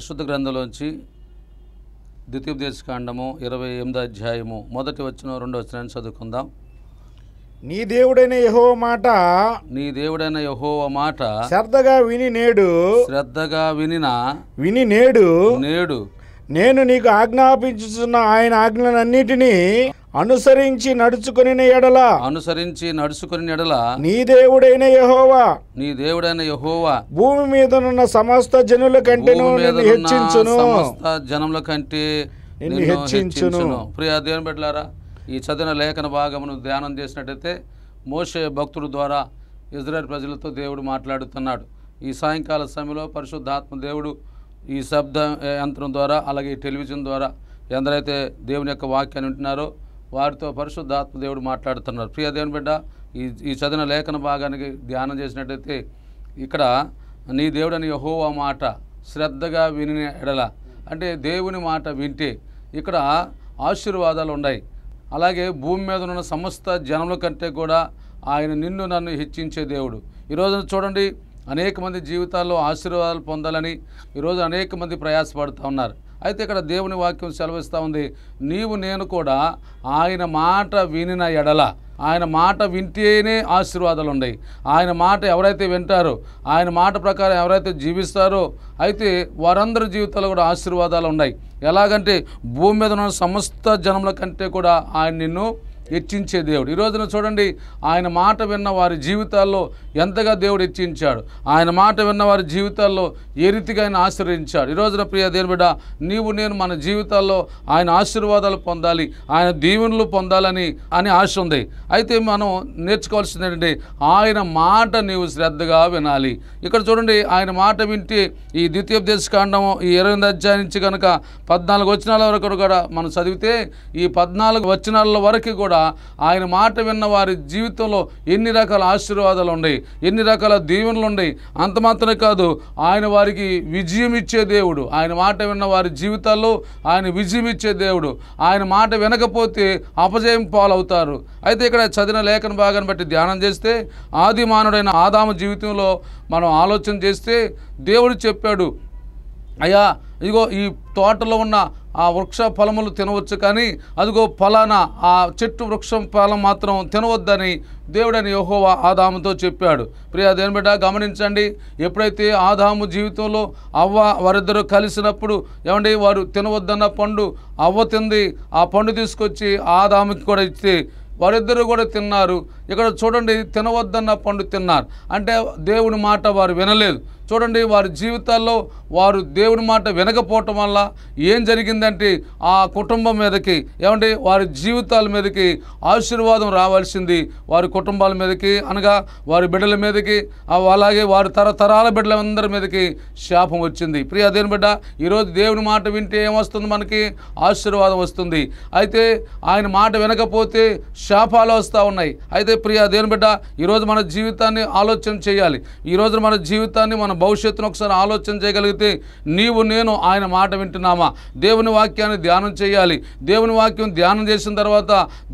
పరిశుద్ధ గ్రంథంలోంచి ద్వితీయోపదేశకాండము ఇరవై ఎనిమిది అధ్యాయము మొదటి వచ్చిన రెండో వచ్చినాన్ని చదువుకుందాం నీ దేవుడైన యహో మాట నీ దేవుడైన యహో మాట శ్రద్ధగా విని నేడు శ్రద్ధగా వినిన విని నేడు నేడు నేను నీకు ఆజ్ఞాపించుతున్న ఆయన ఆజ్ఞలన్నిటినీ అనుసరించి నడుచుకుని ఎడల అనుసరించి నడుచుకుని ఎడల నీ దేవుడైన యహోవా నీ దేవుడైన యహోవా భూమి మీద ఉన్న సమస్త జనుల కంటే సమస్త జనముల కంటే హెచ్చించును ప్రియా దేవుని బిడ్డలారా ఈ చదివిన లేఖన భాగమును ధ్యానం చేసినట్టయితే మోసే భక్తుడు ద్వారా ఇజ్రాయల్ ప్రజలతో దేవుడు మాట్లాడుతున్నాడు ఈ సాయంకాల సమయంలో పరిశుద్ధాత్మ దేవుడు ఈ శబ్ద యంత్రం ద్వారా అలాగే టెలివిజన్ ద్వారా ఎందరైతే దేవుని యొక్క వాక్యాన్ని వింటున్నారో వారితో దేవుడు మాట్లాడుతున్నారు ప్రియ దేవుని బిడ్డ ఈ ఈ చదివిన లేఖన భాగానికి ధ్యానం చేసినట్టయితే ఇక్కడ నీ దేవుడని యహోవా మాట శ్రద్ధగా విని ఎడల అంటే దేవుని మాట వింటే ఇక్కడ ఆశీర్వాదాలు ఉన్నాయి అలాగే భూమి మీద ఉన్న సమస్త జనముల కంటే కూడా ఆయన నిన్ను నన్ను హెచ్చించే దేవుడు ఈరోజు చూడండి అనేక మంది జీవితాల్లో ఆశీర్వాదాలు పొందాలని ఈరోజు అనేక మంది ప్రయాసపడుతూ ఉన్నారు అయితే ఇక్కడ దేవుని వాక్యం సెలవిస్తూ ఉంది నీవు నేను కూడా ఆయన మాట వినిన ఎడల ఆయన మాట వింటేనే ఆశీర్వాదాలు ఉన్నాయి ఆయన మాట ఎవరైతే వింటారో ఆయన మాట ప్రకారం ఎవరైతే జీవిస్తారో అయితే వారందరి జీవితాలు కూడా ఆశీర్వాదాలు ఉన్నాయి ఎలాగంటే భూమి మీద ఉన్న సమస్త జనముల కంటే కూడా ఆయన నిన్ను హెచ్చించే దేవుడు ఈరోజున చూడండి ఆయన మాట విన్న వారి జీవితాల్లో ఎంతగా దేవుడు హెచ్చించాడు ఆయన మాట విన్న వారి జీవితాల్లో ఏ రీతిగా ఆయన ఆశ్రయించాడు ఈరోజున ప్రియ దేని నీవు నేను మన జీవితాల్లో ఆయన ఆశీర్వాదాలు పొందాలి ఆయన దీవెనలు పొందాలని అని ఆశ ఉంది అయితే మనం నేర్చుకోవాల్సింది ఏంటంటే ఆయన మాట నీవు శ్రద్ధగా వినాలి ఇక్కడ చూడండి ఆయన మాట వింటే ఈ ద్వితీయోపదేశ కాండం ఈ ఇరవై అధ్యాయం నుంచి కనుక పద్నాలుగు వచనాల వరకు కూడా మనం చదివితే ఈ పద్నాలుగు వచనాల వరకు కూడా ఆయన మాట విన్న వారి జీవితంలో ఎన్ని రకాల ఆశీర్వాదాలు ఉన్నాయి ఎన్ని రకాల దీవెనలు ఉన్నాయి అంత మాత్రమే కాదు ఆయన వారికి విజయం ఇచ్చే దేవుడు ఆయన మాట విన్న వారి జీవితాల్లో ఆయన విజయం ఇచ్చే దేవుడు ఆయన మాట వినకపోతే అపజయం పాలవుతారు అయితే ఇక్కడ చదివిన లేఖన భాగాన్ని బట్టి ధ్యానం చేస్తే ఆది మానవుడైన ఆదాము జీవితంలో మనం ఆలోచన చేస్తే దేవుడు చెప్పాడు అయ్యా ఇదిగో ఈ తోటలో ఉన్న ఆ వృక్ష ఫలములు తినవచ్చు కానీ అదిగో ఫలానా ఆ చెట్టు వృక్షం ఫలం మాత్రం తినవద్దని దేవుడని యోహో ఆదాముతో చెప్పాడు ప్రియా దేని బిడ్డ గమనించండి ఎప్పుడైతే ఆదాము జీవితంలో అవ్వ వారిద్దరూ కలిసినప్పుడు ఏమండి వారు తినవద్దన్న పండు అవ్వ తింది ఆ పండు తీసుకొచ్చి ఆదాముకి కూడా ఇస్తే వారిద్దరూ కూడా తిన్నారు ఇక్కడ చూడండి తినవద్దన్న పండు తిన్నారు అంటే దేవుని మాట వారు వినలేదు చూడండి వారి జీవితాల్లో వారు దేవుని మాట వినకపోవటం వల్ల ఏం జరిగిందంటే ఆ కుటుంబం మీదకి ఏమంటే వారి జీవితాల మీదకి ఆశీర్వాదం రావాల్సింది వారి కుటుంబాల మీదకి అనగా వారి బిడ్డల మీదకి అలాగే వారి తరతరాల బిడ్డలందరి మీదకి శాపం వచ్చింది ప్రియ దేని బిడ్డ ఈరోజు దేవుని మాట వింటే ఏమొస్తుంది మనకి ఆశీర్వాదం వస్తుంది అయితే ఆయన మాట వినకపోతే శాపాలు వస్తూ ఉన్నాయి అయితే ప్రియా దేని బిడ్డ ఈరోజు మన జీవితాన్ని ఆలోచన చేయాలి ఈరోజు మన జీవితాన్ని మన భవిష్యత్తును ఒకసారి ఆలోచన చేయగలిగితే నీవు నేను ఆయన మాట వింటున్నామా దేవుని వాక్యాన్ని ధ్యానం చేయాలి దేవుని వాక్యం ధ్యానం చేసిన తర్వాత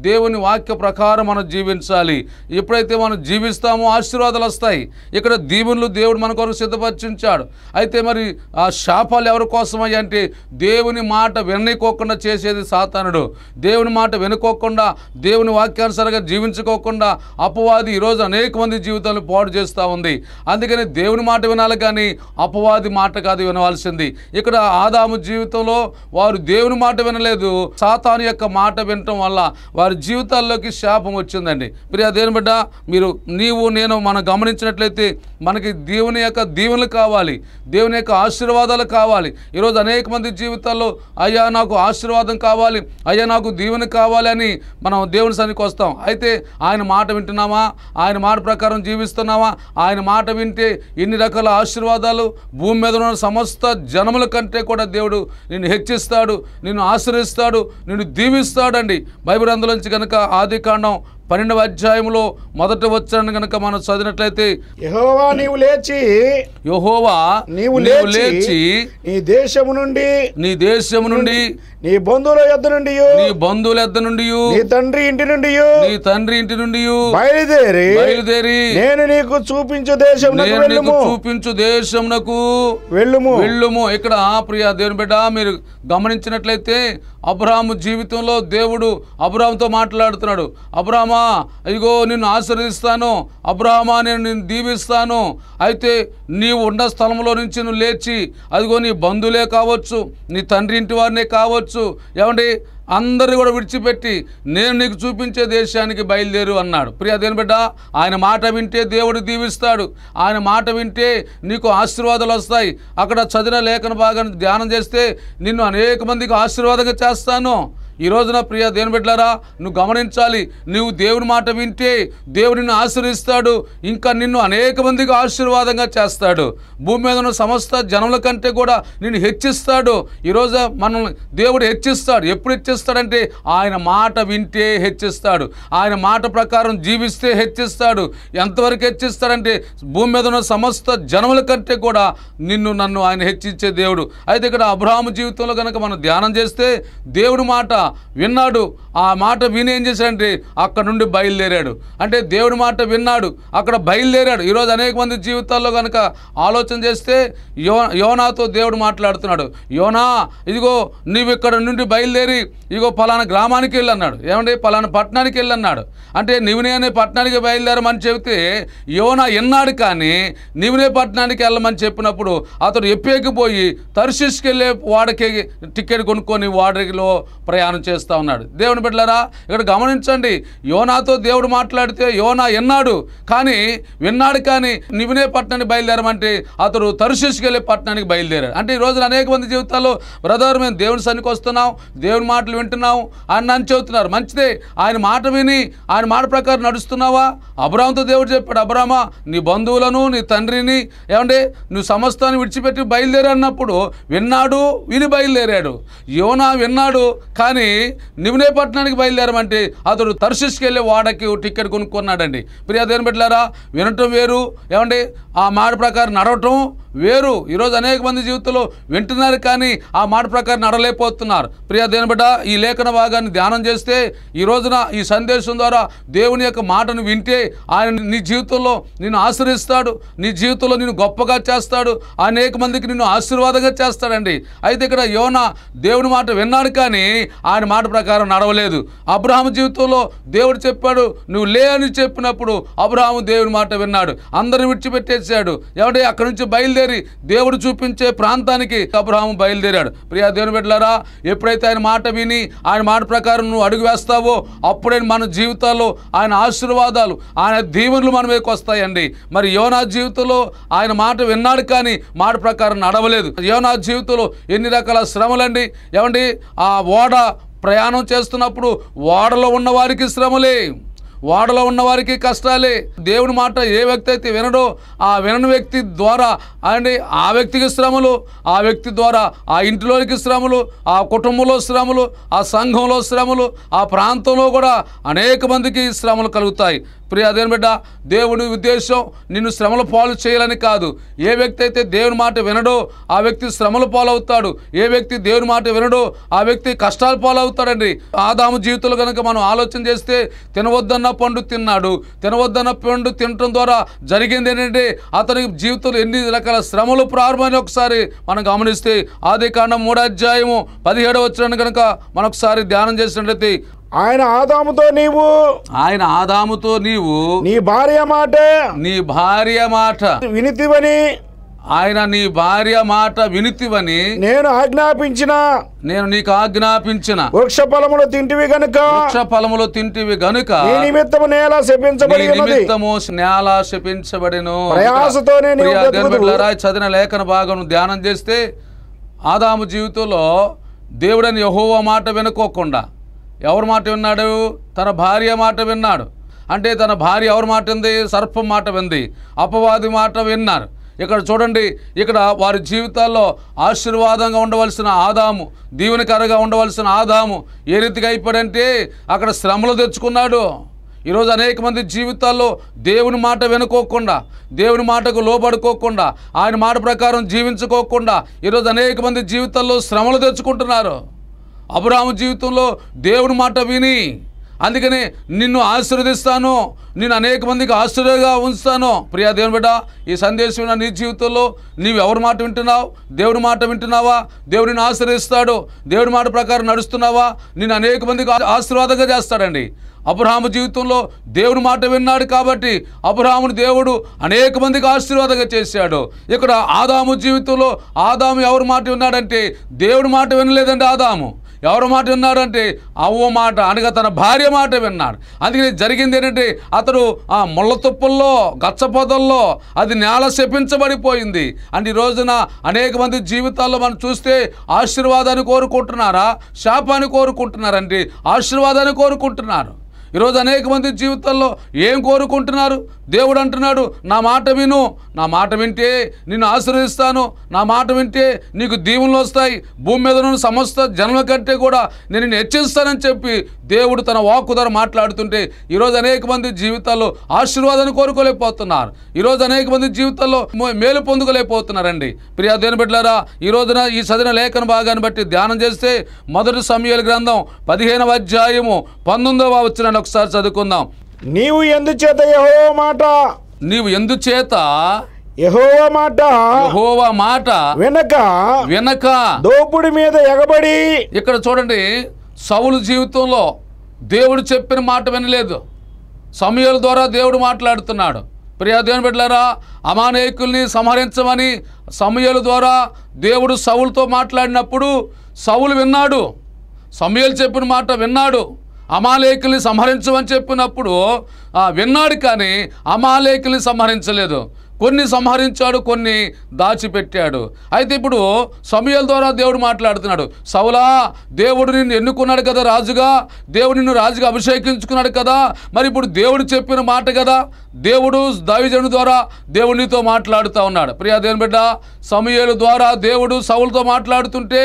దేవుని వాక్య ప్రకారం మనం జీవించాలి ఎప్పుడైతే మనం జీవిస్తామో ఆశీర్వాదాలు వస్తాయి ఇక్కడ దీవులు దేవుడు మన కొరకు సిద్ధపరిచించాడు అయితే మరి ఆ శాపాలు ఎవరి కోసమయ్యా అంటే దేవుని మాట వెనుకోకుండా చేసేది సాతానుడు దేవుని మాట వెనుకోకుండా దేవుని వాక్యానుసారంగా జీవించుకోకుండా అపవాది ఈరోజు అనేక మంది జీవితాలను పాడు చేస్తూ ఉంది అందుకని దేవుని మాట వినాలి కానీ అపవాది మాట కాదు వినవలసింది ఇక్కడ ఆదాము జీవితంలో వారు దేవుని మాట వినలేదు సాతాను యొక్క మాట వినటం వల్ల వారి జీవితాల్లోకి శాపం వచ్చిందండి మరి దేని బిడ్డ మీరు నీవు నేను మనం గమనించినట్లయితే మనకి దేవుని యొక్క దీవెనలు కావాలి దేవుని యొక్క ఆశీర్వాదాలు కావాలి ఈరోజు అనేక మంది జీవితాల్లో అయ్యా నాకు ఆశీర్వాదం కావాలి అయ్యా నాకు దీవెన కావాలి అని మనం దేవుని సన్నికి వస్తాం అయితే ఆయన మాట మాట వింటున్నామా ఆయన మాట ప్రకారం జీవిస్తున్నామా ఆయన మాట వింటే ఎన్ని రకాల ఆశీర్వాదాలు భూమి మీద ఉన్న సమస్త జనముల కంటే కూడా దేవుడు నిన్ను హెచ్చిస్తాడు నిన్ను ఆశ్రయిస్తాడు నిన్ను దీవిస్తాడండి బైబిల్ అందులోంచి కనుక ఆది కాండం పన్నెండవ అధ్యాయంలో మొదట వచ్చాను గనక మనం చదివినట్లయితే యహోవా నీవు లేచి యహోవా నీవు లేచి నీ దేశము నుండి నీ దేశము నుండి నీ బంధువుల యొద్ నుండి నీ బంధువుల యొద్ నుండి నీ తండ్రి ఇంటి నుండి నీ తండ్రి ఇంటి నుండి బయలుదేరి బయలుదేరి నేను నీకు చూపించు దేశం నీకు చూపించు దేశమునకు వెళ్ళుము వెళ్ళుము ఇక్కడ ప్రియ దేవుని బిడ్డ మీరు గమనించినట్లయితే అబ్రాహము జీవితంలో దేవుడు అబ్రాహంతో మాట్లాడుతున్నాడు అబ్రాహ్మ అబ్రహమా ఇదిగో నిన్ను ఆశీర్వదిస్తాను అబ్రహమా నేను నిన్ను దీవిస్తాను అయితే నీవు ఉన్న స్థలంలో నుంచి నువ్వు లేచి అదిగో నీ బంధువులే కావచ్చు నీ తండ్రి ఇంటి వారినే కావచ్చు ఏమండి అందరూ కూడా విడిచిపెట్టి నేను నీకు చూపించే దేశానికి బయలుదేరు అన్నాడు ప్రియ దేని బిడ్డ ఆయన మాట వింటే దేవుడు దీవిస్తాడు ఆయన మాట వింటే నీకు ఆశీర్వాదాలు వస్తాయి అక్కడ చదివిన లేఖన భాగాన్ని ధ్యానం చేస్తే నిన్ను అనేక మందికి ఆశీర్వాదంగా చేస్తాను ఈ రోజున ప్రియ దేని బిడ్డలారా నువ్వు గమనించాలి నువ్వు దేవుని మాట వింటే దేవుడు నిన్ను ఇంకా నిన్ను అనేక మందికి ఆశీర్వాదంగా చేస్తాడు భూమి మీద ఉన్న సమస్త జనముల కంటే కూడా నిన్ను హెచ్చిస్తాడు ఈరోజు మనం దేవుడు హెచ్చిస్తాడు ఎప్పుడు హెచ్చిస్తాడంటే ఆయన మాట వింటే హెచ్చిస్తాడు ఆయన మాట ప్రకారం జీవిస్తే హెచ్చిస్తాడు ఎంతవరకు హెచ్చిస్తాడంటే భూమి మీద ఉన్న సమస్త జనముల కంటే కూడా నిన్ను నన్ను ఆయన హెచ్చించే దేవుడు అయితే ఇక్కడ అబ్రాహ్మ జీవితంలో కనుక మనం ధ్యానం చేస్తే దేవుడి మాట విన్నాడు ఆ మాట విని ఏం చేశాడంటే అక్కడ నుండి బయలుదేరాడు అంటే దేవుడి మాట విన్నాడు అక్కడ బయలుదేరాడు ఈరోజు అనేక మంది జీవితాల్లో కనుక ఆలోచన చేస్తే యో యోనాతో దేవుడు మాట్లాడుతున్నాడు యోనా ఇదిగో నీవు ఇక్కడ నుండి బయలుదేరి ఇదిగో పలానా గ్రామానికి వెళ్ళన్నాడు ఏమంటే పలానా పట్టణానికి వెళ్ళన్నాడు అంటే నివినే అనే పట్టణానికి బయలుదేరమని చెబితే యోనా ఎన్నాడు కానీ నివినే పట్టణానికి వెళ్ళమని చెప్పినప్పుడు అతడు ఎప్పేకి పోయి తరిశిస్కెళ్ళే వాడకి టికెట్ కొనుక్కొని వాడలో ప్రయాణం వాగ్దానం చేస్తూ ఉన్నాడు దేవుని బిడ్డలరా ఇక్కడ గమనించండి యోనాతో దేవుడు మాట్లాడితే యోనా విన్నాడు కానీ విన్నాడు కానీ నివినే పట్టణానికి బయలుదేరమంటే అతడు వెళ్ళే పట్టణానికి బయలుదేరాడు అంటే ఈ రోజున అనేక మంది జీవితాల్లో బ్రదర్ మేము దేవుని సన్నికి వస్తున్నాం దేవుని మాటలు వింటున్నాం అని నన్ను చెబుతున్నారు మంచిదే ఆయన మాట విని ఆయన మాట ప్రకారం నడుస్తున్నావా అబ్రామ్తో దేవుడు చెప్పాడు అబ్రామ నీ బంధువులను నీ తండ్రిని ఏమంటే నువ్వు సమస్తాన్ని విడిచిపెట్టి అన్నప్పుడు విన్నాడు విని బయలుదేరాడు యోనా విన్నాడు కానీ అతన్ని నిమ్నే పట్టణానికి బయలుదేరమంటే అతడు తర్శిష్కి వెళ్ళి వాడకి టికెట్ కొనుక్కున్నాడండి ప్రియదేని పెట్టారా వినటం వేరు ఏమండి ఆ మాట ప్రకారం నడవటం వేరు ఈరోజు అనేక మంది జీవితంలో వింటున్నారు కానీ ఆ మాట ప్రకారం నడలేకపోతున్నారు ప్రియా దేని బిడ్డ ఈ లేఖన భాగాన్ని ధ్యానం చేస్తే ఈ రోజున ఈ సందేశం ద్వారా దేవుని యొక్క మాటను వింటే ఆయన నీ జీవితంలో నిన్ను ఆశ్రయిస్తాడు నీ జీవితంలో నిన్ను గొప్పగా చేస్తాడు అనేక మందికి నిన్ను ఆశీర్వాదంగా చేస్తాడండి అయితే ఇక్కడ యోన దేవుని మాట విన్నాడు కానీ ఆ ఆయన మాట ప్రకారం నడవలేదు అబ్రహాం జీవితంలో దేవుడు చెప్పాడు నువ్వు లే అని చెప్పినప్పుడు అబ్రహాము దేవుని మాట విన్నాడు అందరిని విడిచిపెట్టేశాడు ఎవడే అక్కడి నుంచి బయలుదేరి దేవుడు చూపించే ప్రాంతానికి అబ్రహాము బయలుదేరాడు ప్రియా దేవుని బిడ్డలారా ఎప్పుడైతే ఆయన మాట విని ఆయన మాట ప్రకారం నువ్వు అడుగు వేస్తావో అప్పుడే మన జీవితాల్లో ఆయన ఆశీర్వాదాలు ఆయన దీవెనలు మన వస్తాయండి మరి యోనా జీవితంలో ఆయన మాట విన్నాడు కానీ మాట ప్రకారం నడవలేదు యోనా జీవితంలో ఎన్ని రకాల శ్రమలండి ఏమండి ఆ ఓడ ప్రయాణం చేస్తున్నప్పుడు ఓడలో ఉన్నవారికి శ్రమలే ఓడలో ఉన్నవారికి కష్టాలే దేవుని మాట ఏ వ్యక్తి అయితే వినడో ఆ వినని వ్యక్తి ద్వారా అండి ఆ వ్యక్తికి శ్రమలు ఆ వ్యక్తి ద్వారా ఆ ఇంటిలోనికి శ్రమలు ఆ కుటుంబంలో శ్రమలు ఆ సంఘంలో శ్రమలు ఆ ప్రాంతంలో కూడా అనేక మందికి శ్రమలు కలుగుతాయి ప్రియ అదేం బిడ్డ దేవుని ఉద్దేశం నిన్ను శ్రమల పాలు చేయాలని కాదు ఏ వ్యక్తి అయితే దేవుని మాట వినడో ఆ వ్యక్తి శ్రమల పాలవుతాడు ఏ వ్యక్తి దేవుని మాట వినడో ఆ వ్యక్తి పాలు పాలవుతాడండి ఆదాము జీవితంలో కనుక మనం ఆలోచన చేస్తే తినవద్దన్న పండు తిన్నాడు తినవద్దన్న పండు తినటం ద్వారా జరిగింది ఏంటంటే అతని జీవితంలో ఎన్ని రకాల శ్రమలు ప్రారంభమని ఒకసారి మనం గమనిస్తే ఆది కాండం మూడాధ్యాయము పదిహేడవ వచ్చిన కనుక మనొకసారి ధ్యానం చేసినట్లయితే ఆయన ఆదాముతో నీవు ఆయన ఆదాముతో నీవు నీ భార్య మాట నీ భార్య మాట వినితివని ఆయన నీ భార్య మాట వినితివని నేను ఆజ్ఞాపించిన నేను నీకు ఆజ్ఞాపించిన వృక్ష పొలములు తింటివి గనుక వృక్ష పొలములు తింటివి గనుక నిమిత్తము నేల శపించబడి నిమిత్తము నేల శపించబడిను ప్రయాసతోనే చదివిన లేఖన భాగం ధ్యానం చేస్తే ఆదాము జీవితంలో దేవుడని యహోవ మాట వెనుకోకుండా ఎవరి మాట విన్నాడు తన భార్య మాట విన్నాడు అంటే తన భార్య ఎవరి మాట ఉంది సర్పం మాట వింది అపవాది మాట విన్నారు ఇక్కడ చూడండి ఇక్కడ వారి జీవితాల్లో ఆశీర్వాదంగా ఉండవలసిన ఆదాము దీవెనకరగా ఉండవలసిన ఆదాము ఏ రీతిగా అయిపోయాడంటే అక్కడ శ్రమలు తెచ్చుకున్నాడు ఈరోజు అనేక మంది జీవితాల్లో దేవుని మాట వినుకోకుండా దేవుని మాటకు లోబడుకోకుండా ఆయన మాట ప్రకారం జీవించుకోకుండా ఈరోజు అనేక మంది జీవితాల్లో శ్రమలు తెచ్చుకుంటున్నారు అబ్రాహం జీవితంలో దేవుని మాట విని అందుకని నిన్ను ఆశీర్వదిస్తాను నేను అనేక మందికి ఆశ్చర్యంగా ఉంచుతాను ప్రియా దేవుని బిడ్డ ఈ సందేశం నీ జీవితంలో నీవు ఎవరి మాట వింటున్నావు దేవుడి మాట వింటున్నావా దేవుడిని ఆశ్రయిస్తాడు దేవుడి మాట ప్రకారం నడుస్తున్నావా నేను అనేక మందికి ఆశీర్వాదంగా చేస్తాడండి అబ్రహాము జీవితంలో దేవుని మాట విన్నాడు కాబట్టి అబ్రహాముని దేవుడు అనేక మందికి ఆశీర్వాదంగా చేశాడు ఇక్కడ ఆదాము జీవితంలో ఆదాము ఎవరి మాట విన్నాడంటే దేవుడి మాట వినలేదండి ఆదాము ఎవరి మాట విన్నాడంటే అవ్వ మాట అనగా తన భార్య మాట విన్నాడు అందుకని జరిగింది ఏంటంటే అతడు ఆ ముళ్ళతుప్పుల్లో గచ్చపొదల్లో అది నేల శపించబడిపోయింది అంటే ఈ రోజున అనేక మంది జీవితాల్లో మనం చూస్తే ఆశీర్వాదాన్ని కోరుకుంటున్నారా శాపాన్ని కోరుకుంటున్నారంటే ఆశీర్వాదాన్ని కోరుకుంటున్నారు ఈరోజు అనేక మంది జీవితాల్లో ఏం కోరుకుంటున్నారు దేవుడు అంటున్నాడు నా మాట విను నా మాట వింటే నిన్ను ఆశ్రయిస్తాను నా మాట వింటే నీకు దీవులు వస్తాయి భూమి మీద నుండి సమస్త జన్మ కంటే కూడా నేను హెచ్చరిస్తానని హెచ్చిస్తానని చెప్పి దేవుడు తన వాక్కు ధర మాట్లాడుతుంటే ఈరోజు అనేక మంది జీవితాల్లో ఆశీర్వాదాన్ని కోరుకోలేకపోతున్నారు ఈరోజు అనేక మంది జీవితాల్లో మేలు పొందుకోలేకపోతున్నారండి ప్రియా దేని బిడ్డారా ఈ రోజున ఈ చదివిన లేఖన భాగాన్ని బట్టి ధ్యానం చేస్తే మొదటి సమయాల గ్రంథం పదిహేనవ అధ్యాయము పంతొమ్మిదవ వచ్చిన ఒకసారి చదువుకుందాం నీవు ఎందుచేత యహో మాట నీవు ఎందుచేత యహోవా మాట యహోవా మాట వెనక వెనక దోపుడి మీద ఎగబడి ఇక్కడ చూడండి సవులు జీవితంలో దేవుడు చెప్పిన మాట వినలేదు సమయాల ద్వారా దేవుడు మాట్లాడుతున్నాడు ప్రియా దేవుని బిడ్డలారా అమానేకుల్ని సంహరించమని సమయాల ద్వారా దేవుడు సవులతో మాట్లాడినప్పుడు సవులు విన్నాడు సమయాలు చెప్పిన మాట విన్నాడు అమాలేకుల్ని సంహరించమని చెప్పినప్పుడు విన్నాడు కానీ అమాలేకుల్ని సంహరించలేదు కొన్ని సంహరించాడు కొన్ని దాచిపెట్టాడు అయితే ఇప్పుడు సమయాల ద్వారా దేవుడు మాట్లాడుతున్నాడు సౌలా దేవుడు నిన్ను ఎన్నుకున్నాడు కదా రాజుగా దేవుడు నిన్ను రాజుగా అభిషేకించుకున్నాడు కదా మరి ఇప్పుడు దేవుడు చెప్పిన మాట కదా దేవుడు దావిజను ద్వారా దేవునితో మాట్లాడుతూ ఉన్నాడు ప్రియా దేవుని బిడ్డ సమయాల ద్వారా దేవుడు సవులతో మాట్లాడుతుంటే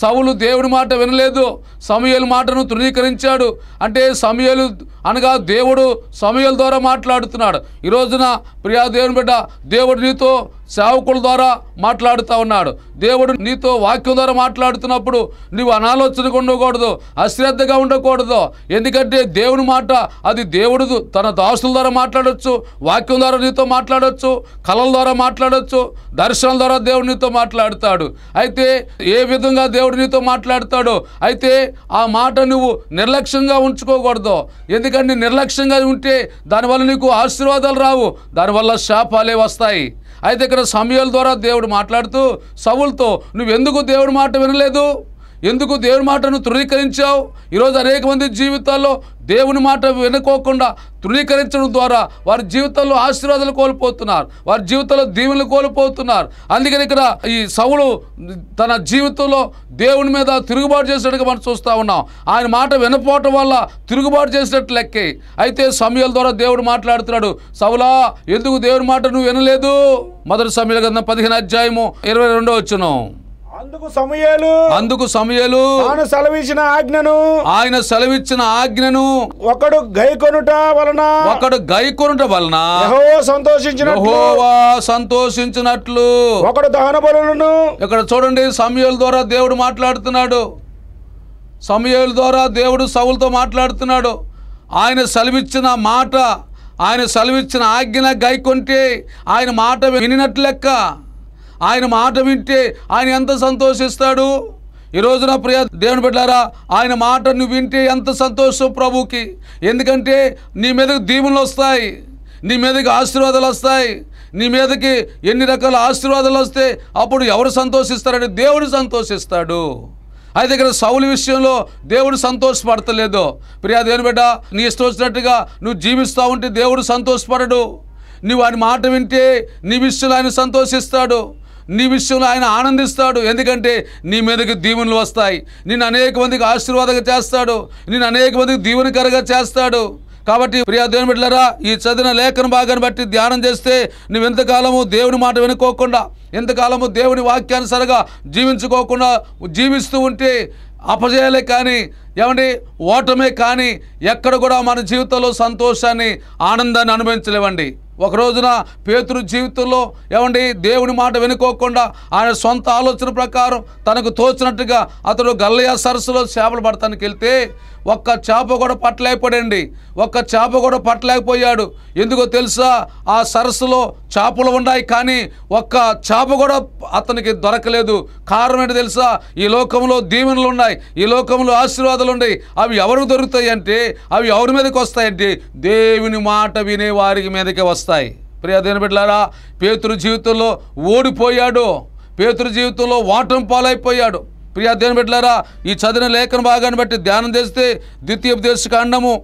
సవులు దేవుడి మాట వినలేదు సమయలు మాటను తృణీకరించాడు అంటే సమయలు అనగా దేవుడు సమయల ద్వారా మాట్లాడుతున్నాడు ఈరోజున ప్రియా దేవుని బిడ్డ దేవుడు నీతో సేవకుల ద్వారా మాట్లాడుతూ ఉన్నాడు దేవుడు నీతో వాక్యం ద్వారా మాట్లాడుతున్నప్పుడు నువ్వు అనాలోచనగా ఉండకూడదు అశ్రద్ధగా ఉండకూడదు ఎందుకంటే దేవుని మాట అది దేవుడు తన దాసుల ద్వారా మాట్లాడచ్చు వాక్యం ద్వారా నీతో మాట్లాడచ్చు కళల ద్వారా మాట్లాడచ్చు దర్శనం ద్వారా దేవుడు నీతో మాట్లాడుతాడు అయితే ఏ విధంగా దేవుడు నీతో మాట్లాడతాడు అయితే ఆ మాట నువ్వు నిర్లక్ష్యంగా ఉంచుకోకూడదు ఎందుకంటే నిర్లక్ష్యంగా ఉంటే దానివల్ల నీకు ఆశీర్వాదాలు రావు దానివల్ల శాపాలే వస్తాయి అయితే దగ్గర సమయాల ద్వారా దేవుడు మాట్లాడుతూ సవులతో నువ్వెందుకు దేవుడు మాట వినలేదు ఎందుకు దేవుని మాటను తృణీకరించావు ఈరోజు అనేక మంది జీవితాల్లో దేవుని మాట వినుకోకుండా తృణీకరించడం ద్వారా వారి జీవితంలో ఆశీర్వాదాలు కోల్పోతున్నారు వారి జీవితంలో దీవులు కోల్పోతున్నారు అందుకని ఇక్కడ ఈ సవులు తన జీవితంలో దేవుని మీద తిరుగుబాటు చేసినట్టుగా మనం చూస్తూ ఉన్నాం ఆయన మాట వినపోవటం వల్ల తిరుగుబాటు చేసినట్టు లెక్కే అయితే సమయాల ద్వారా దేవుడు మాట్లాడుతున్నాడు సవులా ఎందుకు దేవుని మాట నువ్వు వినలేదు మొదటి సమయాల కదా పదిహేను అధ్యాయము ఇరవై రెండో వచ్చినాం అందుకు సమయాలు అందుకు సమయాలు సెలవిచ్చిన ఆజ్ఞను ఆయన సెలవిచ్చిన ఆజ్ఞను ఒకడు గైకొనుట వలన ఒకడు గైకొనుట వలన సంతోషించిన సంతోషించినట్లు ఒకడు దహన బలులను ఇక్కడ చూడండి సమయాల ద్వారా దేవుడు మాట్లాడుతున్నాడు సమయాల ద్వారా దేవుడు సవులతో మాట్లాడుతున్నాడు ఆయన సెలవిచ్చిన మాట ఆయన సెలవిచ్చిన ఆజ్ఞ గైకొంటే ఆయన మాట వినినట్లు లెక్క ఆయన మాట వింటే ఆయన ఎంత సంతోషిస్తాడు ఈ రోజున ప్రియ దేవుని బిడ్డారా ఆయన మాట నువ్వు వింటే ఎంత సంతోషం ప్రభుకి ఎందుకంటే నీ మీదకి దీవులు వస్తాయి నీ మీదకి ఆశీర్వాదాలు వస్తాయి నీ మీదకి ఎన్ని రకాల ఆశీర్వాదాలు వస్తే అప్పుడు ఎవరు సంతోషిస్తారని దేవుడు సంతోషిస్తాడు అయితే ఇక్కడ సౌలు విషయంలో దేవుడు సంతోషపడతలేదు ప్రియా దేవుని బిడ్డ నీ ఇష్టం వచ్చినట్టుగా నువ్వు జీవిస్తూ ఉంటే దేవుడు సంతోషపడడు నువ్వు ఆయన మాట వింటే నీ విషయంలో ఆయన సంతోషిస్తాడు నీ విషయంలో ఆయన ఆనందిస్తాడు ఎందుకంటే నీ మీదకి దీవెనలు వస్తాయి నేను అనేక మందికి ఆశీర్వాదంగా చేస్తాడు నేను అనేక మందికి దీవెనకరగా చేస్తాడు కాబట్టి ప్రియా దేవుని బిడ్డలరా ఈ చదివిన లేఖన భాగాన్ని బట్టి ధ్యానం చేస్తే నువ్వు ఎంతకాలము దేవుని మాట వినుకోకుండా ఎంతకాలము దేవుని వాక్యానుసరిగా జీవించుకోకుండా జీవిస్తూ ఉంటే అపజయాలే కానీ ఏమండి ఓటమే కానీ ఎక్కడ కూడా మన జీవితంలో సంతోషాన్ని ఆనందాన్ని అనుభవించలేవండి ఒక రోజున పేతురు జీవితంలో ఏమండి దేవుని మాట వెనుకోకుండా ఆయన సొంత ఆలోచన ప్రకారం తనకు తోచినట్టుగా అతడు గల్లయ్య సరస్సులో చేపలు పడతానికి వెళ్తే ఒక్క చేప కూడా పట్టలేకపోయండి ఒక్క చేప కూడా పట్టలేకపోయాడు ఎందుకో తెలుసా ఆ సరస్సులో చేపలు ఉన్నాయి కానీ ఒక్క చేప కూడా అతనికి దొరకలేదు కారణం ఏంటి తెలుసా ఈ లోకంలో దీవెనలు ఉన్నాయి ఈ లోకంలో ఆశీర్వాదాలు ఉన్నాయి అవి ఎవరికి దొరుకుతాయి అంటే అవి ఎవరి మీదకి వస్తాయంటే దేవుని మాట వినే వారికి మీదకే వస్తాయి ప్రియ దేని బిడ్డారా పేతురు జీవితంలో ఓడిపోయాడు పేతురు జీవితంలో వాటం పాలైపోయాడు ప్రియా దేవుని బిడ్డలారా ఈ చదివిన లేఖన భాగాన్ని బట్టి ధ్యానం చేస్తే దేశ కాండము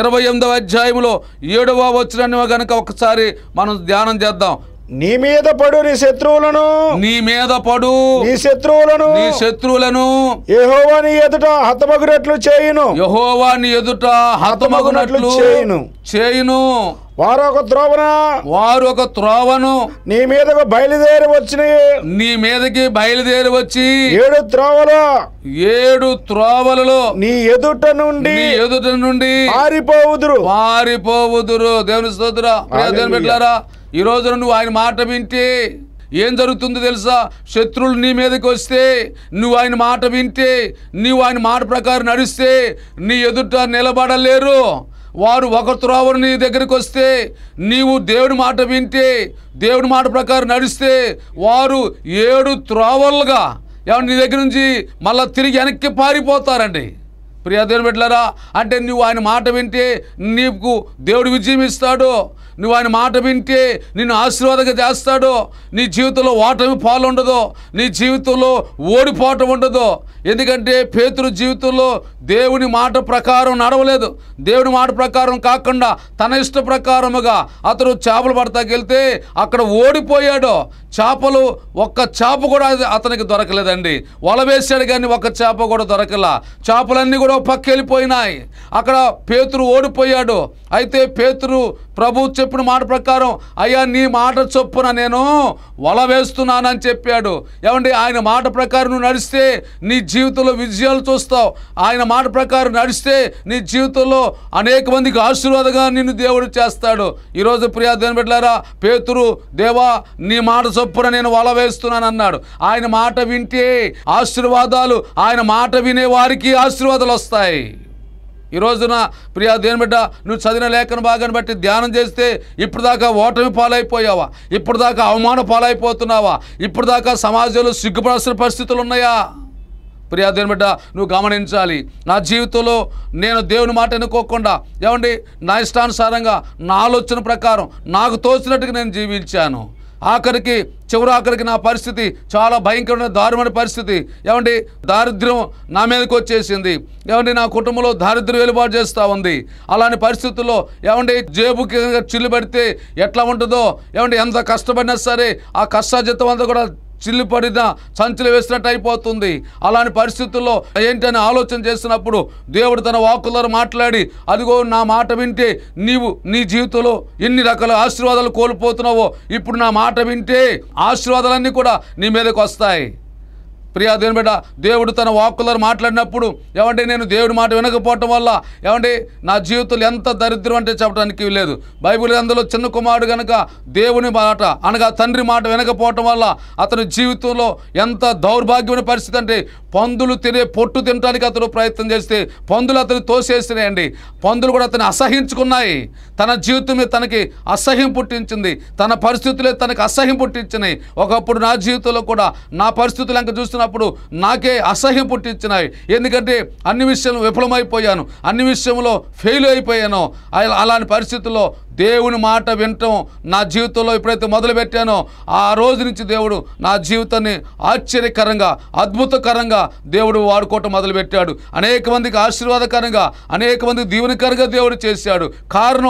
ఇరవై ఎనిమిదవ అధ్యాయంలో ఏడవ వచ్చిన గనక ఒకసారి మనం ధ్యానం చేద్దాం నీ మీద పడు నీ శత్రువులను నీ మీద పడు నీ శత్రువులను నీ శత్రువులను యహోవా నీ ఎదుట హతమగునట్లు చేయును యహోవా నీ ఎదుట హతమగునట్లు చేయును చేయును వారు ఒక త్రోవన వారు ఒక త్రోవను నీ మీదకు బయలుదేరి వచ్చి నీ మీదకి బయలుదేరి వచ్చి ఏడు త్రోవలు ఏడు త్రోవలలో నీ ఎదుట నుండి ఎదుట నుండి పారిపోవుదురు పారిపోవుదురు దేవుని స్తోత్ర దేవుని ఈ రోజు నువ్వు ఆయన మాట వింటే ఏం జరుగుతుందో తెలుసా శత్రువులు నీ మీదకి వస్తే నువ్వు ఆయన మాట వింటే నువ్వు ఆయన మాట ప్రకారం నడిస్తే నీ ఎదుట నిలబడలేరు వారు ఒక త్రోవరు నీ దగ్గరికి వస్తే నీవు దేవుడి మాట వింటే దేవుడి మాట ప్రకారం నడిస్తే వారు ఏడు త్రోవలుగా ఎవరు నీ దగ్గర నుంచి మళ్ళీ తిరిగి వెనక్కి పారిపోతారండి ప్రియదేవుని పెట్లరా అంటే నువ్వు ఆయన మాట వింటే నీకు దేవుడు విజయం ఇస్తాడు నువ్వు ఆయన మాట వింటే నిన్ను ఆశీర్వాదంగా చేస్తాడో నీ జీవితంలో ఓటమి పాలుండదో నీ జీవితంలో ఓడిపోవటం ఉండదో ఎందుకంటే పేతురు జీవితంలో దేవుని మాట ప్రకారం నడవలేదు దేవుని మాట ప్రకారం కాకుండా తన ఇష్ట ప్రకారముగా అతను చేపలు పడతాకెళ్తే అక్కడ ఓడిపోయాడు చేపలు ఒక్క చేప కూడా అతనికి దొరకలేదండి వల వేశాడు కానీ ఒక్క చేప కూడా దొరకల చేపలన్నీ కూడా పక్క వెళ్ళిపోయినాయి అక్కడ పేతురు ఓడిపోయాడు అయితే పేతురు ప్రభు చెప్పిన మాట ప్రకారం అయ్యా నీ మాట చొప్పున నేను వల వేస్తున్నానని చెప్పాడు ఏమంటే ఆయన మాట ప్రకారం నువ్వు నడిస్తే నీ జీవితంలో విజయాలు చూస్తావు ఆయన మాట ప్రకారం నడిస్తే నీ జీవితంలో అనేక మందికి ఆశీర్వాదంగా నిన్ను దేవుడు చేస్తాడు ఈరోజు ప్రియా దేని పెట్టారా పేతురు దేవా నీ మాట చొప్పున నేను వల వేస్తున్నాను అన్నాడు ఆయన మాట వింటే ఆశీర్వాదాలు ఆయన మాట వినే వారికి ఆశీర్వాదాలు వస్తాయి ఈ రోజున ప్రియా బిడ్డ నువ్వు చదివిన లేఖన భాగాన్ని బట్టి ధ్యానం చేస్తే ఇప్పుడు దాకా ఓటమి పాలైపోయావా ఇప్పుడు దాకా అవమాన పాలైపోతున్నావా ఇప్పుడు దాకా సమాజంలో సిగ్గుపడాల్సిన పరిస్థితులు ఉన్నాయా ప్రియా బిడ్డ నువ్వు గమనించాలి నా జీవితంలో నేను దేవుని మాట ఎన్నుకోకుండా ఏమండి నా ఇష్టానుసారంగా నా ఆలోచన ప్రకారం నాకు తోచినట్టుగా నేను జీవించాను ఆఖరికి చివరాఖరికి నా పరిస్థితి చాలా భయంకరమైన దారుణమైన పరిస్థితి ఏమండి దారిద్ర్యం నా మీదకి వచ్చేసింది ఏమండి నా కుటుంబంలో దారిద్ర్యం వెలుబాటు చేస్తూ ఉంది అలాంటి పరిస్థితుల్లో ఏమండి జేబుకి చిల్లు పెడితే ఎట్లా ఉంటుందో ఏమంటే ఎంత కష్టపడినా సరే ఆ కష్టాజితం అంతా కూడా చిల్లు పడినా సంచులు వేసినట్టు అయిపోతుంది అలాంటి పరిస్థితుల్లో ఏంటని ఆలోచన చేసినప్పుడు దేవుడు తన వాకులతో మాట్లాడి అదిగో నా మాట వింటే నీవు నీ జీవితంలో ఎన్ని రకాల ఆశీర్వాదాలు కోల్పోతున్నావో ఇప్పుడు నా మాట వింటే ఆశీర్వాదాలన్నీ కూడా నీ మీదకి వస్తాయి ప్రియా దేని బిడ్డ దేవుడు తన వాక్కులను మాట్లాడినప్పుడు ఏమంటే నేను దేవుడి మాట వినకపోవటం వల్ల ఏమంటే నా జీవితంలో ఎంత దరిద్రం అంటే చెప్పడానికి లేదు బైబిల్ అందులో చిన్న కుమారుడు కనుక దేవుని మాట అనగా తండ్రి మాట వినకపోవటం వల్ల అతని జీవితంలో ఎంత దౌర్భాగ్యమైన పరిస్థితి అంటే పందులు తినే పొట్టు తినడానికి అతను ప్రయత్నం చేస్తే పందులు అతను తోసేసినాయండి పందులు కూడా అతను అసహించుకున్నాయి తన జీవితం మీద తనకి అసహ్యం పుట్టించింది తన పరిస్థితులే తనకు అసహ్యం పుట్టించినాయి ఒకప్పుడు నా జీవితంలో కూడా నా పరిస్థితులు ఇంకా చూస్తున్న చేస్తున్నప్పుడు నాకే అసహ్యం పుట్టించినాయి ఎందుకంటే అన్ని విషయంలో విఫలమైపోయాను అన్ని విషయంలో ఫెయిల్ అయిపోయాను అలాంటి పరిస్థితుల్లో దేవుని మాట వినటం నా జీవితంలో ఎప్పుడైతే మొదలుపెట్టానో ఆ రోజు నుంచి దేవుడు నా జీవితాన్ని ఆశ్చర్యకరంగా అద్భుతకరంగా దేవుడు వాడుకోవటం మొదలుపెట్టాడు అనేక మందికి ఆశీర్వాదకరంగా అనేక మందికి దీవునికరంగా దేవుడు చేశాడు కారణం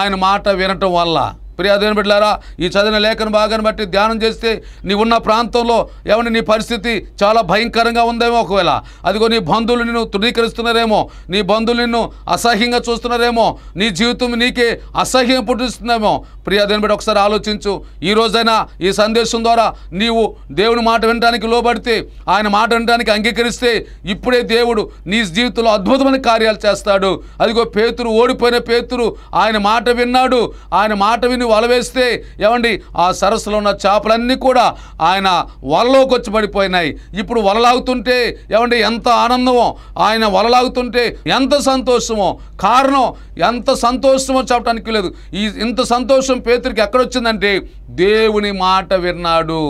ఆయన మాట వినటం వల్ల ప్రియాదేని బిడ్డారా ఈ చదివిన లేఖను భాగాన్ని బట్టి ధ్యానం చేస్తే నీ ఉన్న ప్రాంతంలో ఏమని నీ పరిస్థితి చాలా భయంకరంగా ఉందేమో ఒకవేళ అదిగో నీ బంధువులు నిన్ను తృణీకరిస్తున్నారేమో నీ బంధువులు నిన్ను అసహ్యంగా చూస్తున్నారేమో నీ జీవితం నీకే అసహ్యం పుట్టిస్తుందేమో ప్రియాదేని బిడ్డ ఒకసారి ఆలోచించు ఈ రోజైనా ఈ సందేశం ద్వారా నీవు దేవుని మాట వినడానికి లోబడితే ఆయన మాట వినడానికి అంగీకరిస్తే ఇప్పుడే దేవుడు నీ జీవితంలో అద్భుతమైన కార్యాలు చేస్తాడు అదిగో పేతురు ఓడిపోయిన పేతురు ఆయన మాట విన్నాడు ఆయన మాట విని వల వేస్తే ఏమండి ఆ సరస్సులో ఉన్న చేపలన్నీ కూడా ఆయన వలలోకి వచ్చి పడిపోయినాయి ఇప్పుడు వలలాగుతుంటే ఏమండి ఎంత ఆనందమో ఆయన వలలాగుతుంటే ఎంత సంతోషమో కారణం ఎంత సంతోషమో చెప్పడానికి లేదు ఈ ఇంత సంతోషం పేతురికి ఎక్కడొచ్చిందంటే దేవుని మాట విన్నాడు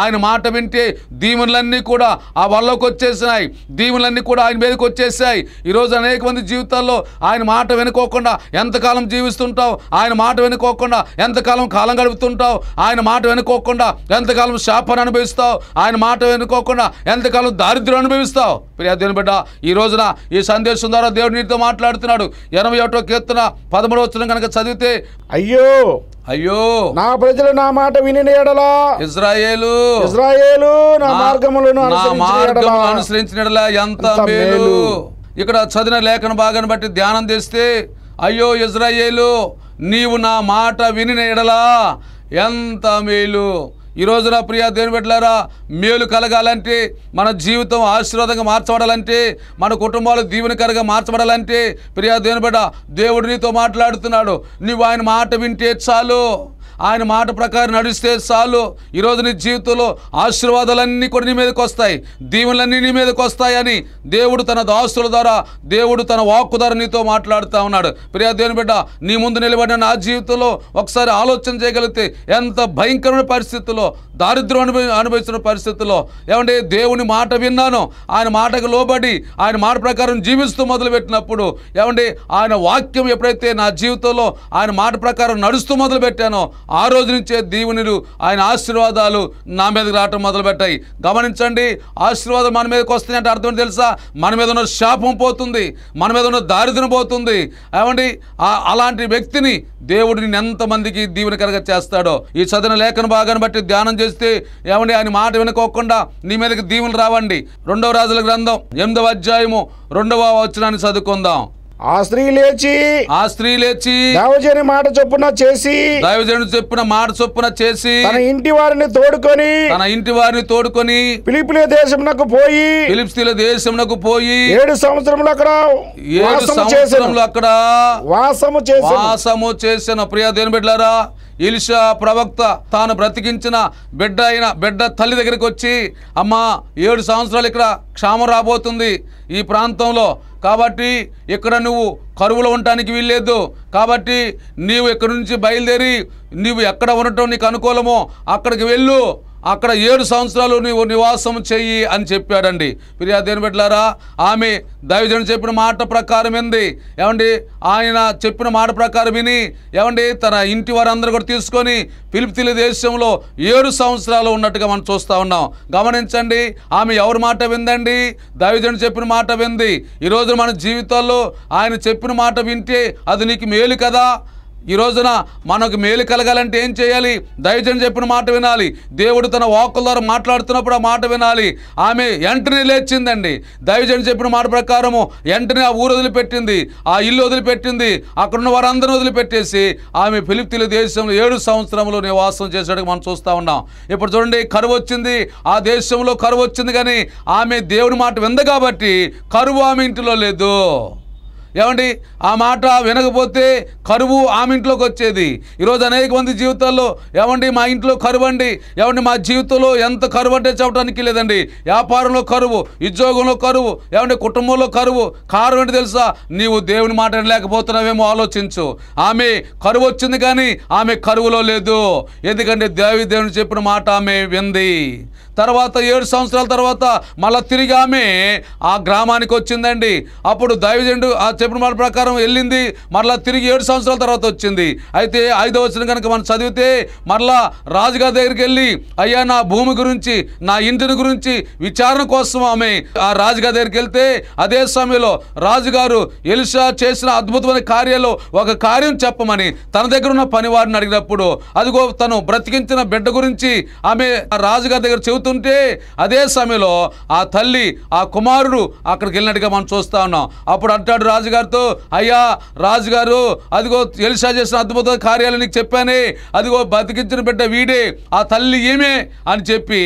ఆయన మాట వింటే దీవులన్నీ కూడా ఆ వలలోకి వచ్చేసినాయి దీవులన్నీ కూడా ఆయన మీదకి వచ్చేసాయి ఈరోజు అనేక మంది జీవితాల్లో ఆయన మాట వినుకోకుండా ఎంతకాలం జీవిస్తుంటావు ఆయన మాట వినుకోకుండా ఎంతకాలం కాలం గడుపుతుంటావు ఆయన మాట వెనుకోకుండా ఎంతకాలం శాపను అనుభవిస్తావు ఆయన మాట వెనుకోకుండా ఎంతకాలం దారిద్ర్యం అనుభవిస్తావు ప్రియాదేని బిడ్డ ఈ రోజున ఈ సందేశం ద్వారా దేవుడు నీతో మాట్లాడుతున్నాడు ఎనభై ఒకటో కీర్తన పదమూడు వచ్చిన కనుక చదివితే అయ్యో అయ్యో నా ప్రజలు నా మాట విని ఇజ్రాయేలు ఇజ్రాయేలు నా మార్గములను అనుసరించిన ఎంత మేలు ఇక్కడ చదివిన లేఖన భాగాన్ని బట్టి ధ్యానం చేస్తే అయ్యో ఇజ్రాయేలు నీవు నా మాట విని నేడలా ఎంత మేలు ఈ రోజున ప్రియా దేవుని మేలు కలగాలంటే మన జీవితం ఆశీర్వాదంగా మార్చబడాలంటే మన కుటుంబాలు దీవెనకరంగా మార్చబడాలంటే ప్రియా దేని బిడ్డ దేవుడు నీతో మాట్లాడుతున్నాడు నువ్వు ఆయన మాట వింటే చాలు ఆయన మాట ప్రకారం నడిస్తే చాలు ఈరోజు నీ జీవితంలో ఆశీర్వాదాలన్నీ కూడా నీ మీదకి వస్తాయి దీవులన్నీ నీ మీదకి వస్తాయని దేవుడు తన దాసుల ద్వారా దేవుడు తన వాక్కు ద్వారా నీతో మాట్లాడుతూ ఉన్నాడు ప్రియా దేవుని బిడ్డ నీ ముందు నిలబడిన నా జీవితంలో ఒకసారి ఆలోచన చేయగలిగితే ఎంత భయంకరమైన పరిస్థితుల్లో దారిద్ర్యం అనుభవి అనుభవిస్తున్న పరిస్థితుల్లో ఏమంటే దేవుని మాట విన్నాను ఆయన మాటకు లోబడి ఆయన మాట ప్రకారం జీవిస్తూ మొదలుపెట్టినప్పుడు ఏమంటే ఆయన వాక్యం ఎప్పుడైతే నా జీవితంలో ఆయన మాట ప్రకారం నడుస్తూ మొదలుపెట్టానో ఆ రోజు నుంచే దీవునిలు ఆయన ఆశీర్వాదాలు నా మీదకి రావటం మొదలుపెట్టాయి గమనించండి ఆశీర్వాదం మన మీదకి వస్తాయి అంటే అర్థం తెలుసా మన మీద ఉన్న శాపం పోతుంది మన మీద ఉన్న దారిద్రం పోతుంది ఏమండి అలాంటి వ్యక్తిని దేవుడిని ఎంతమందికి దీవెనకరగా చేస్తాడో ఈ చదివిన లేఖన భాగాన్ని బట్టి ధ్యానం చేస్తే ఏమండి ఆయన మాట వినుకోకుండా నీ మీదకి దీవులు రావండి రెండవ రాజుల గ్రంథం ఎనిమిదవ అధ్యాయము రెండవ వచనాన్ని చదువుకుందాం ఆ స్త్రీ లేచి ఆ స్త్రీ లేచి దైవజని మాట చొప్పున చేసి దైవజను చెప్పిన మాట చొప్పున చేసి తన ఇంటి వారిని తోడుకొని తన ఇంటి వారిని తోడుకొని పిలిపిల దేశమునకు పోయి పిలిపిల దేశమునకు పోయి ఏడు సంవత్సరములు అక్కడ ఏడు సంవత్సరములు అక్కడ వాసము చేసి వాసము చేసిన ప్రియా దేని బిడ్డారా ఇలిషా ప్రవక్త తాను బ్రతికించిన బిడ్డ అయిన బిడ్డ తల్లి దగ్గరికి వచ్చి అమ్మ ఏడు సంవత్సరాలు ఇక్కడ క్షామం రాబోతుంది ఈ ప్రాంతంలో కాబట్టి ఇక్కడ నువ్వు కరువులో ఉండటానికి వీల్లేదు కాబట్టి నీవు ఇక్కడి నుంచి బయలుదేరి నీవు ఎక్కడ ఉండటం నీకు అనుకూలమో అక్కడికి వెళ్ళు అక్కడ ఏడు సంవత్సరాలు నువ్వు నివాసం చెయ్యి అని చెప్పాడండి ఫిర్యాదు ఏం పెట్టారా ఆమె దైవజను చెప్పిన మాట ప్రకారం ఏంది ఏమండి ఆయన చెప్పిన మాట ప్రకారం విని ఏమండి తన ఇంటి వారందరూ కూడా తీసుకొని పిలిపితిలి దేశంలో ఏడు సంవత్సరాలు ఉన్నట్టుగా మనం చూస్తూ ఉన్నాం గమనించండి ఆమె ఎవరి మాట విందండి దైవజను చెప్పిన మాట వింది ఈరోజు మన జీవితాల్లో ఆయన చెప్పిన మాట వింటే అది నీకు మేలు కదా ఈ రోజున మనకు మేలు కలగాలంటే ఏం చేయాలి దైవజన్ చెప్పిన మాట వినాలి దేవుడు తన వాకుల ద్వారా మాట్లాడుతున్నప్పుడు ఆ మాట వినాలి ఆమె ఎంటనే లేచిందండి దైవజన్ చెప్పిన మాట ప్రకారము ఎంటనే ఆ ఊరు వదిలిపెట్టింది ఆ ఇల్లు వదిలిపెట్టింది అక్కడున్న వారందరిని వదిలిపెట్టేసి ఆమె ఫిలిప్తీల దేశంలో ఏడు సంవత్సరంలో నివాసం చేసేటట్టు మనం చూస్తూ ఉన్నాం ఇప్పుడు చూడండి కరువు వచ్చింది ఆ దేశంలో కరువు వచ్చింది కానీ ఆమె దేవుడి మాట వింది కాబట్టి కరువు ఆమె ఇంటిలో లేదు ఏమండి ఆ మాట వినకపోతే కరువు ఆమె ఇంట్లోకి వచ్చేది ఈరోజు అనేక మంది జీవితాల్లో ఏమండి మా ఇంట్లో కరువు అండి ఏమండి మా జీవితంలో ఎంత కరువు అంటే చెప్పడానికి లేదండి వ్యాపారంలో కరువు ఉద్యోగంలో కరువు ఏమండి కుటుంబంలో కరువు కారణం ఏంటి తెలుసా నీవు దేవుని మాట లేకపోతున్నావేమో ఆలోచించు ఆమె కరువు వచ్చింది కానీ ఆమె కరువులో లేదు ఎందుకంటే దేవి దేవుని చెప్పిన మాట ఆమె వింది తర్వాత ఏడు సంవత్సరాల తర్వాత మళ్ళీ తిరిగి ఆమె ఆ గ్రామానికి వచ్చిందండి అప్పుడు దైవజండు ఆ చెప్పిన మాట ప్రకారం వెళ్ళింది మరలా తిరిగి ఏడు సంవత్సరాల తర్వాత వచ్చింది అయితే ఐదో వచ్చిన కనుక మనం చదివితే మరలా రాజుగారి దగ్గరికి వెళ్ళి అయ్యా నా భూమి గురించి నా ఇంటిని గురించి విచారణ కోసం ఆమె ఆ రాజుగారి దగ్గరికి వెళ్తే అదే సమయంలో రాజుగారు ఎలిషా చేసిన అద్భుతమైన కార్యాలు ఒక కార్యం చెప్పమని తన దగ్గర ఉన్న పని వారిని అడిగినప్పుడు అదిగో తను బ్రతికించిన బిడ్డ గురించి ఆమె రాజుగారి దగ్గర చెబుతూ పడుతుంటే అదే సమయంలో ఆ తల్లి ఆ కుమారుడు అక్కడికి వెళ్ళినట్టుగా మనం చూస్తూ ఉన్నాం అప్పుడు అంటాడు రాజుగారితో అయ్యా రాజుగారు అదిగో ఎలిషా చేసిన అద్భుత కార్యాలు నీకు చెప్పానే అదిగో బతికించిన బిడ్డ వీడే ఆ తల్లి ఏమే అని చెప్పి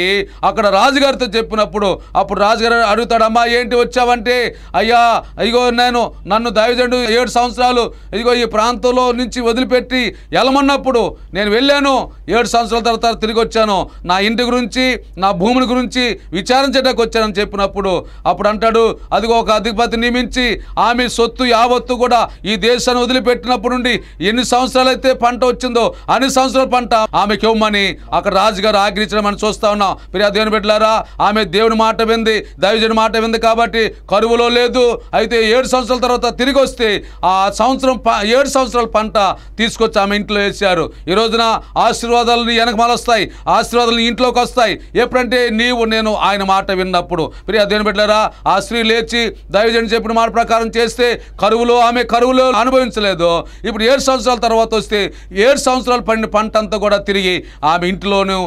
అక్కడ రాజుగారితో చెప్పినప్పుడు అప్పుడు రాజుగారు అడుగుతాడు అమ్మా ఏంటి వచ్చావంటే అయ్యా అయ్యో నేను నన్ను దైవజండు ఏడు సంవత్సరాలు ఇదిగో ఈ ప్రాంతంలో నుంచి వదిలిపెట్టి వెళ్ళమన్నప్పుడు నేను వెళ్ళాను ఏడు సంవత్సరాల తర్వాత తిరిగి వచ్చాను నా ఇంటి గురించి నా భూముల గురించి విచారించడానికి వచ్చానని చెప్పినప్పుడు అప్పుడు అంటాడు అదిగో ఒక అధిపతి నియమించి ఆమె సొత్తు యావత్తు కూడా ఈ దేశాన్ని వదిలిపెట్టినప్పుడు నుండి ఎన్ని అయితే పంట వచ్చిందో అన్ని సంవత్సరాల పంట ఆమెకి ఇవ్వమని అక్కడ రాజుగారు ఆగ్రహించడం మనం చూస్తూ ఉన్నాం ప్రియా దేవుని బిడ్డలారా ఆమె దేవుని మాట వింది దైవజుని మాట వింది కాబట్టి కరువులో లేదు అయితే ఏడు సంవత్సరాల తర్వాత తిరిగి వస్తే ఆ సంవత్సరం ఏడు సంవత్సరాల పంట తీసుకొచ్చి ఆమె ఇంట్లో వేసారు ఈ రోజున ఆశీర్వాదాలని వెనక మలొస్తాయి ఆశీర్వాదాలు ఇంట్లోకి వస్తాయి ఎప్పుడైతే ఎందుకంటే నీవు నేను ఆయన మాట విన్నప్పుడు ప్రియా దేని బిడ్డరా ఆ స్త్రీ లేచి దైవజన్ చెప్పిన మాట ప్రకారం చేస్తే కరువులో ఆమె కరువులో అనుభవించలేదు ఇప్పుడు ఏడు సంవత్సరాల తర్వాత వస్తే ఏడు సంవత్సరాలు పండిన పంట అంతా కూడా తిరిగి ఆమె ఇంట్లోనూ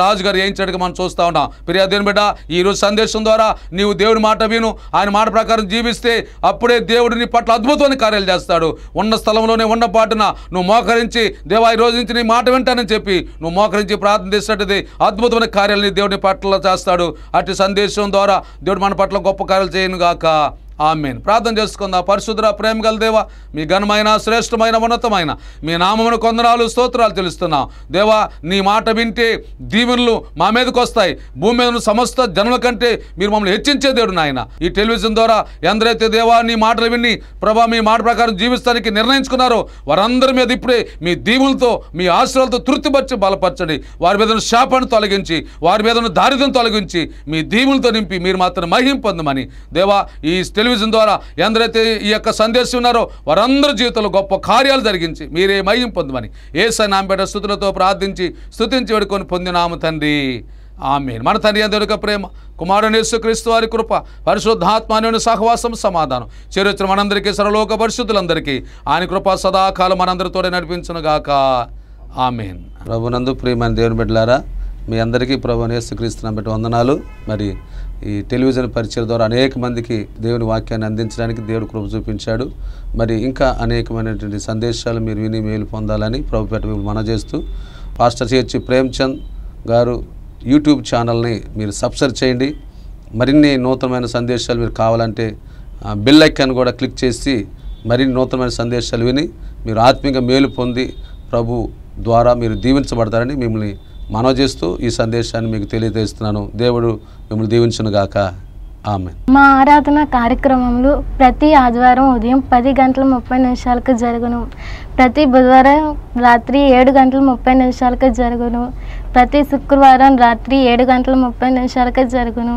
రాజుగారు వేయించడానికి మనం చూస్తూ ఉన్నాం ప్రియా దేని బిడ్డ ఈరోజు సందేశం ద్వారా నీవు దేవుని మాట విను ఆయన మాట ప్రకారం జీవిస్తే అప్పుడే దేవుడు నీ పట్ల అద్భుతమైన కార్యాలు చేస్తాడు ఉన్న స్థలంలోనే ఉన్న పాటున నువ్వు మోకరించి దేవా ఈ రోజు నుంచి నీ మాట వింటానని చెప్పి నువ్వు మోకరించి ప్రార్థన చేసినట్టు అద్భుతమైన కార్యాలని దేవుని పట్ల చేస్తాడు అటు సందేశం ద్వారా దేవుడు మన పట్ల గొప్ప కార్యాలు చేయను గాక ఆమెను ప్రార్థన చేసుకుందాం పరిశుద్ర ప్రేమ గల దేవ మీ ఘనమైన శ్రేష్టమైన ఉన్నతమైన మీ నామమును కొందనాలు స్తోత్రాలు తెలుస్తున్నాం దేవా నీ మాట వింటే దీవెనలు మా మీదకి వస్తాయి భూమి మీద సమస్త జనుల కంటే మీరు మమ్మల్ని హెచ్చించే దేవుడు నాయన ఈ టెలివిజన్ ద్వారా ఎందరైతే దేవా నీ మాటలు విని ప్రభా మీ మాట ప్రకారం జీవిస్తానికి నిర్ణయించుకున్నారో వారందరి మీద ఇప్పుడే మీ దీవులతో మీ ఆశ్రయాలతో తృప్తిపరిచి బలపరచండి వారి మీద శాపను తొలగించి వారి మీద దారిద్ర్యం తొలగించి మీ దీవులతో నింపి మీరు మాత్రం మహిం పొందమని దేవా ఈ తెలుగు టెలివిజన్ ద్వారా ఎందరైతే ఈ యొక్క సందేశం ఉన్నారో వారందరి జీవితంలో గొప్ప కార్యాలు జరిగించి మీరే మయం పొందమని ఏసై నామపేట స్థుతులతో ప్రార్థించి స్థుతించి వేడుకొని పొందినాము తండ్రి ఆమె మన తండ్రి అందరిక ప్రేమ కుమారుని క్రీస్తు వారి కృప పరిశుద్ధాత్మాని సహవాసం సమాధానం చరిత్ర మనందరికీ సరలోక పరిశుద్ధులందరికీ ఆయన కృప సదాకాలం నడిపించను నడిపించునుగాక ఆమెన్ ప్రభునందు ప్రియమైన దేవుని బిడ్డలారా మీ అందరికీ ప్రభు క్రీస్తు బట్టి వందనాలు మరి ఈ టెలివిజన్ పరిచయం ద్వారా అనేక మందికి దేవుని వాక్యాన్ని అందించడానికి దేవుడు కృప చూపించాడు మరి ఇంకా అనేకమైనటువంటి సందేశాలు మీరు విని మేలు పొందాలని ప్రభుపేట మీకు మన చేస్తూ పాస్టర్ చేర్చి ప్రేమ్చంద్ గారు యూట్యూబ్ ఛానల్ని మీరు సబ్స్క్రైబ్ చేయండి మరిన్ని నూతనమైన సందేశాలు మీరు కావాలంటే బిల్ ఐకాన్ కూడా క్లిక్ చేసి మరిన్ని నూతనమైన సందేశాలు విని మీరు ఆత్మీయంగా మేలు పొంది ప్రభు ద్వారా మీరు దీవించబడతారని మిమ్మల్ని మనవ చేస్తూ ఈ సందేశాన్ని మీకు తెలియజేస్తున్నాను దేవుడు మిమ్మల్ని దీవించునుగాక ఆమె మా ఆరాధన కార్యక్రమంలో ప్రతి ఆదివారం ఉదయం పది గంటల ముప్పై నిమిషాలకు జరుగును ప్రతి బుధవారం రాత్రి ఏడు గంటల ముప్పై నిమిషాలకు జరుగును ప్రతి శుక్రవారం రాత్రి ఏడు గంటల ముప్పై నిమిషాలకు జరుగును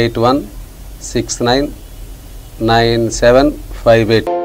eight one six nine nine seven five eight